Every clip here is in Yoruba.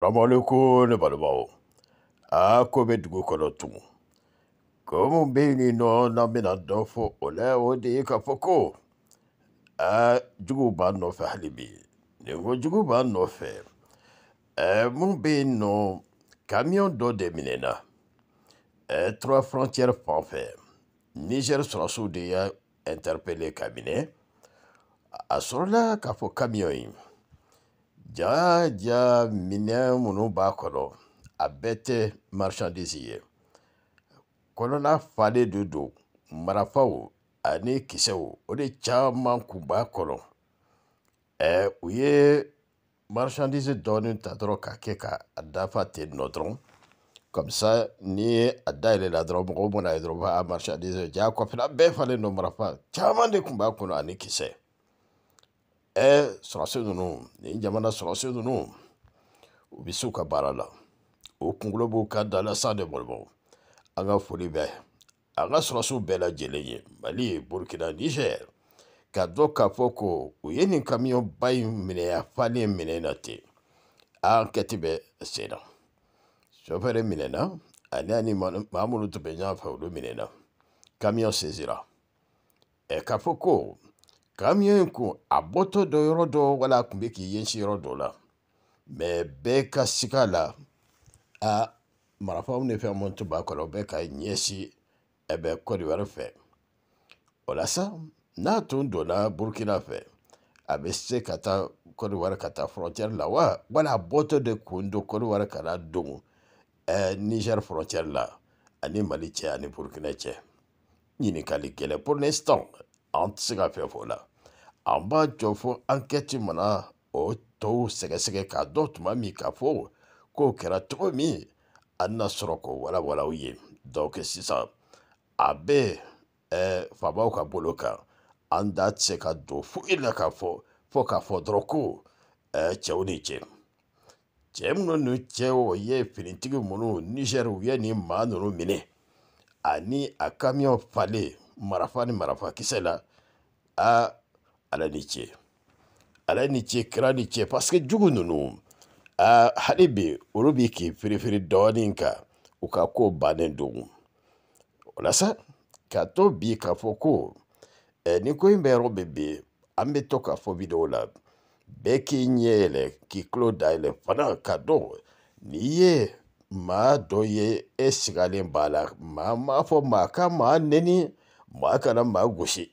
Assalamualaikum ne balimaw a ko bɛ dugu kɔnɔ tugun ko mun bɛ yen nin nɔ n'an bɛna dɔ fɔ o la o de ye k'a fɔ ko aa juguw b'a nɔfɛ hali bi nin ko jugu b'a nɔfɛ mun bɛ yen nɔ kamiyɔn dɔ de minɛna ɛɛ tura furancɛri fan fɛ nizɛri sɔrɔsiw de y'a ɛntɛripele ka minɛ a sɔrɔla k'a fɔ kamiyɔn in jaaja minɛn minnu b'a kɔnɔ a bɛɛ tɛ marchandise ye kɔnɔna falen de don marafaw ani kisɛw o de caman kun b'a kɔnɔ ɛɛ u ye marchandise dɔɔni ta dɔrɔn k'a kɛ ka a dafa ten nɔ dɔrɔn comme ça n'i ye a la dɔrɔn mɔgɔw mana ye dɔrɔn u b'a marchandise ja kɔfɛ a bɛɛ falen don marafa caman de kun b'a kɔnɔ ani kisɛ ɛ sɔrɔsi ninnu nin jamana sɔrɔsi ninnu u bɛ se u ka baara la o kunkolo b'u ka da la sa de bɔlɔbɔ an ka foli bɛ a ka sɔrɔsiw bɛɛ lajɛlen ye mali burukina nizɛri ka dɔ k'a fɔ ko u ye nin kamiyɔnba in minɛ a falen minɛ na ten ankɛti bɛ sen na sɔfɛri minɛna ani ani maa minnu tun bɛ ɲɔgɔn fɛ olu minɛna kamiyɔn sinzira ɛ k'a fɔ ko Kam yon yon kou, a bote do yor do wala koumbe ki yensi yor do la. Me beka sika la, a marafa moun e fè mwantou ba kono beka yon nyesi ebe kou diwar fè. Wala sa, natoun do la burkina fè. A be se kata kou diwar kata frontyar la wala, wala bote de kou ndo kou diwar kata don e, nijer frontyar la. Ani mali tè, ani burkina tè. Nyi ni kalikele pou nè stang, ant sika fè wala. an b'a jɔ fo ankɛti mana o tɔw sɛgɛsɛgɛ k'a dɔn tuma min k'a fɔ k'o kɛra cogo min a na sɔrɔ k'o walawala u ye donc sisan a bɛ eh, faamaw ka bolo kan an da tɛ se ka don foyi la k'a fɔ fo k'a fɔ dɔrɔn ko eh, cɛw ni cɛ cɛ minnu ni cɛw ye finitigi minnu nizɛri u ye nin maa ninnu minɛ ani a kamiyɔn falen marafa ni marafa kisɛ la a ala ni ce ala ni ce kira ni ce paseke jugu ninnu hali bi olu b'i k'i firifiri dɔɔnin kan u ka ko bannen don o sa k'a to bi k'a fɔ ko eh, ni ko in bɛ yɔrɔ bɛ bi an bɛ to k'a fɔ bi dɔw la bɛɛ k'i ɲɛ yɛlɛ k'i tulo dayɛlɛ fana ka dɔn n'i ye maa dɔ ye e sigalen b'a la maa m'a fɔ maa ka maa nɛni maa kana maa gosi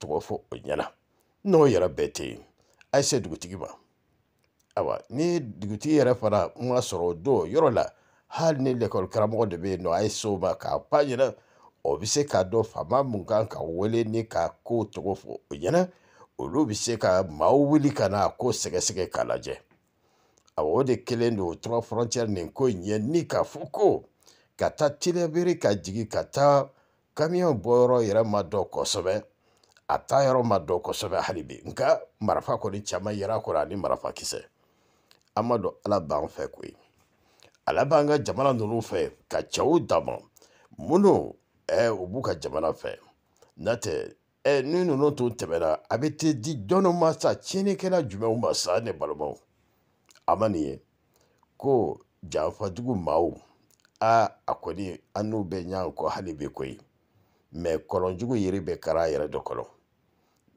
tɔgɔ fɔ o ɲɛna n'o yɛrɛ bɛɛ tɛ yen a dugutigi ma ayiwa ni dugutigi yɛrɛ fana n ka sɔrɔ o don yɔrɔ la hali ni lakɔli karamɔgɔ de bɛ yen nɔ a ye se o ma k'a pan ɲɛna o bɛ se k'a dɔn faama mun kan ka wele ni k'a ko tɔgɔ fɔ o ɲɛna olu bɛ se ka maaw wuli ka na a ko sɛgɛsɛgɛ k'a lajɛ awɔ o de kelen don tura frontière nin ko in ye ni k'a fɔ ko ka taa teliyabere ka jigin ka taa kamiyɔn bɔyɔrɔ yɛrɛ ma dɔn kosɛbɛ a taa yɔrɔ ma dɔn kosɛbɛ hali bi nka marafa kɔni caman yɛrɛ kɔrɔ ani marafa kisɛ an ma dɔn ala b'an fɛ koyi ala b'an ka jamana ninnu fɛ ka cɛw dama minnu ɛɛ u b'u ka jamana fɛ n'o tɛ ɛ ni ninnu tun tɛmɛna a bɛ tɛ di jɔnni ma sa tiɲɛnikɛla jumɛnw ma sa ne balimaw a ma nin ye ko janfajugu maaw a a kɔni an n'u bɛ ɲɔgɔn kɔ hali bi koyi mɛ kɔlɔnjugu yiri bɛ kara a yɛrɛ de kɔnɔ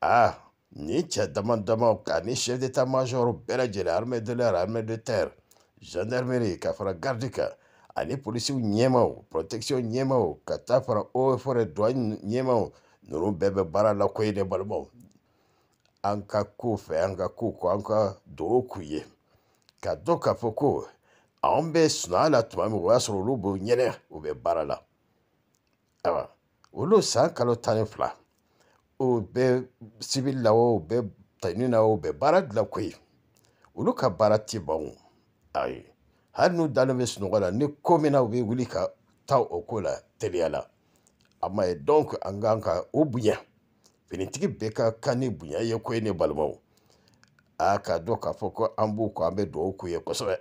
Ah, ni cɛ dama damaw ka ni chef d'état-major bɛɛ lajɛlen armée de l'air armée de terre gendarmerie ka fara garde kan ani polisiw ɲɛmaw protection ɲɛmaw ka taa fara eau et forêt douane ɲɛmaw ninnu bɛɛ bɛ baara la ko ye ne balimaw an ka k'u fɛ an ka k'u kɔ an ka dugawu k'u ye ka dɔn k'a fɔ ko anw bɛ sunɔgɔ la tuma min o y'a sɔrɔ olu b'u ɲɛnɛ u bɛ baara la ayiwa olu san kalo tan ni fila o bɛ sibil la o u bɛ tani na o bɛ baara dilan ko ye olu ka baara tɛ ban o ayi hali n'u dalen bɛ sunɔgɔ la ni ko min na u bɛ wuli ka taa o ko la teliya la a ma ye dɔn an kan ka o bonya finitigi bɛɛ ka kan ni bonya ye ko ye ne balimaw a k'a dɔn k'a fɔ ko an b'u kɔ an bɛ dugawu k'u ye kosɛbɛ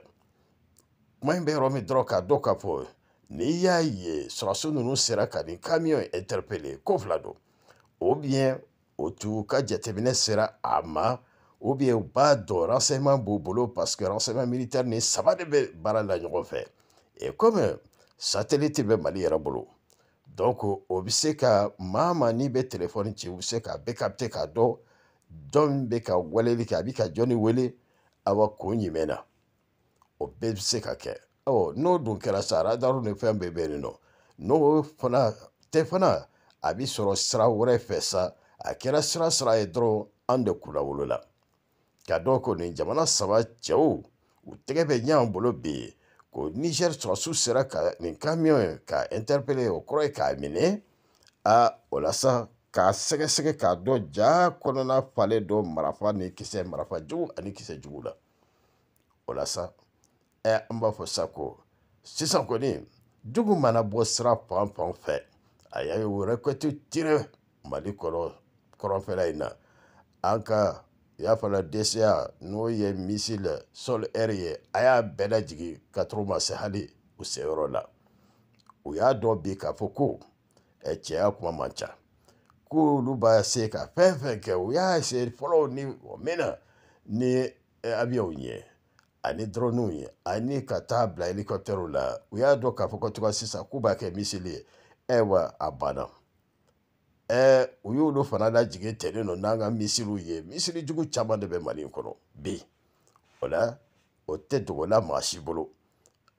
kuma in bɛ yɔrɔ min dɔrɔn k'a dɔn k'a fɔ n'i y'a ye sɔrɔso ninnu sera ka nin kamiyɔn interpele ko fila don ou bien o t'u ka jateminɛ sera a ma ou bien u b'a dɔn renseignement b'u bolo parce que renseignement militaire ni saba de bɛ baara la ɲɔgɔn fɛ et comme euh, satellite bɛ mali yɛrɛ bolo donc o bɛ se ka maa maa n'i bɛ telefɔni ci u bɛ se k'a bɛɛ capter k'a dɔn dɔn min bɛ ka waleli kɛ a bɛ ka jɔnni wele awa kun jumɛn na o bɛɛ bɛ se ka kɛ ɔ n'o dun kɛra sa radar ni fɛn bɛɛ bɛ yen nɔ n'o fana tɛ fana a bi sɔrɔ sira wɛrɛ fɛ sa a kɛra sira sira ye dɔrɔn an de kula wolo la ka dɔn ko nin jamana saba cɛw u tɛgɛ bɛ ɲan bolo bi ko niger sɔrɔsiw sera ka nin kamiyɔn ye ka interpele o kɔrɔ ye k'a minɛ a o la sa k'a sɛgɛsɛgɛ k'a dɔn jaa kɔnɔna falen don marafa ni kisɛ marafa jugu ani kisɛ jugu la o la sa ɛ an b'a fɔ sa ko sisan kɔni jugu mana bɔ sira fan fan fɛ a y'a ye o requête tiré mali kɔnɔ kɔrɔnfɛla in na an ka y'a fana n'o ye missile sol air ye a y'a bɛɛ lajigin ka tɔrɔ ma se hali u seyɔrɔ la u y'a dɔn bi k'a fɔ ko ɛ cɛya kuma man ca k'olu b'a se ka fɛn fɛn kɛ u y'a se fɔlɔ ni o mɛnna ni abiyɛnw ye ani drɔniw ye ani ka taa bila hélicoptère la u y'a dɔn k'a fɔ ko tugun sisan k'u b'a kɛ misili ye ewa abana ee eh, u y'olu fana lajigitennen don n'an ka misiriw ye misiri misirijugu caman de bɛ mali in kɔnɔ bi o la o tɛ dogo la maa si bolo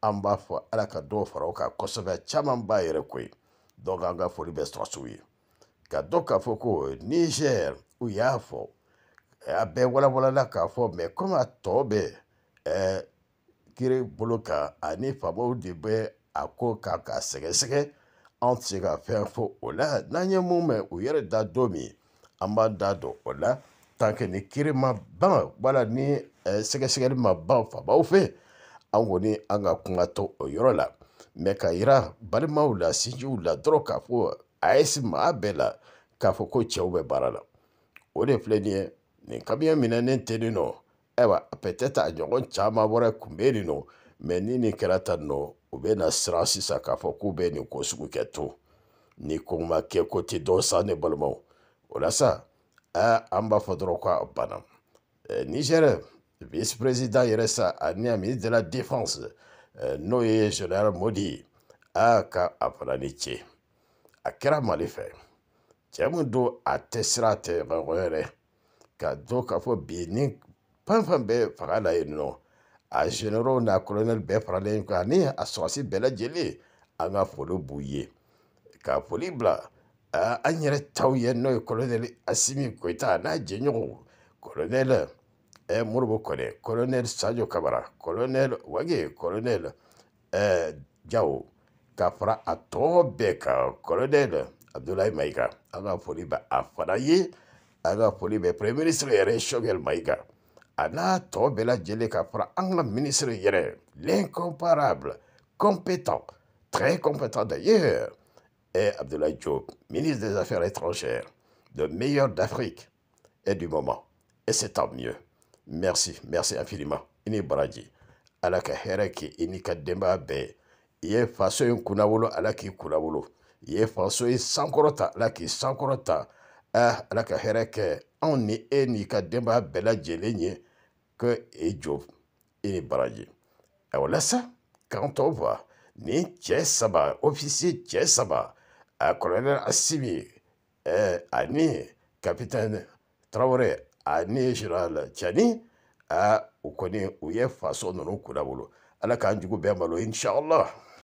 an b'a fɔ ala ka dɔw fara o kan kosɛbɛ caman b'a yɛrɛ ko ye donc an ka foli bɛ sɔrɔsiw ye ka dɔn k'a fɔ ko niger u y'a fɔ a eh, bɛɛ walawalala k'a fɔ mɛ kɔmi a tɔ bɛ ɛ eh, kiri bolo kan ani faamaw de bɛ a ko kan k'a sɛgɛsɛgɛ anw tɛ se ka fɛn fɔ o la n'an ye mun mɛn u yɛrɛ da don min an b'a da don o la tanke ni kiiri ma ban wala ni sɛgɛsɛgɛli ma ban fabaw fɛ an kɔni an ka kun to o yɔrɔ la mɛ ka yira balimaw la sinjiw la dɔrɔn k'a fɔ ayesi maa bɛɛ la k'a fɔ ko cɛw bɛ baara la o de filɛ nin ye nin kabiyɛn minɛnen tɛ nin nɔ ayiwa a a ɲɔgɔn caman wɛrɛ kun bɛ yen nɔ mɛ ni nin kɛra tan nɔ u bɛ na siran sisan k'a fɔ k'u bɛ nin ko sugu kɛ to ni ko ma kɛ ko tɛ dɔn sa ne balimaw o la sa aa an b'a fɔ dɔrɔn k'a banna ɛɛ nizɛri vice président yɛrɛ sa ani a ministre de la défense ɛɛ n'o ye général modi ye aa ka a fana ni ce a kɛra mali fɛ cɛ min don a tɛ sira a tɛ bamakɔ yɛrɛ ka dɔn k'a fɔ bi ni fɛn fɛn bɛ fanga la yen nɔ. a general n'a colonel bɛɛ faralen kan ani a sɔrɔsi bɛɛ lajɛlen an ka foli b'u ye ka foli bila an yɛrɛ taw ye n'o ye kolonɛli asimi koyita n'a jɛɲɔgɔnw colonel, ɛ moribo kɔnɛ kolonɛli sajo kabara kolonɛli wage kolonɛli ɛ jawo ka fara a tɔ bɛɛ kan kolonɛli abdulayi mayiga an ka foli bɛ a fana ye an ka foli bɛ premier ministre yɛrɛ sɔgɛli mayiga Anna Tobela Djeleka pour ka fara l'incomparable compétent très compétent d'ailleurs et Abdoulaye Diop ministre des affaires étrangères le meilleur d'Afrique et du moment et c'est tant mieux merci merci infiniment inibaraji alaka baraji inikademba be hɛrɛ kɛ ye faso in kunnawolo ye in k'i ah ala ka hɛrɛ kɛ anw ni e n'i ka denbaya bɛɛ lajɛlen ye ko e jɔ e ni baraji a e walasa k'an tɔw ba nin cɛ saba ofisiye cɛ saba a kɔlɔnɛl asimi ɛɛ e, ani kapitɛni tarawele ani general cani a u kɔni u ye faso ninnu kunnabolo ala k'an jugu bɛɛ malo inshallah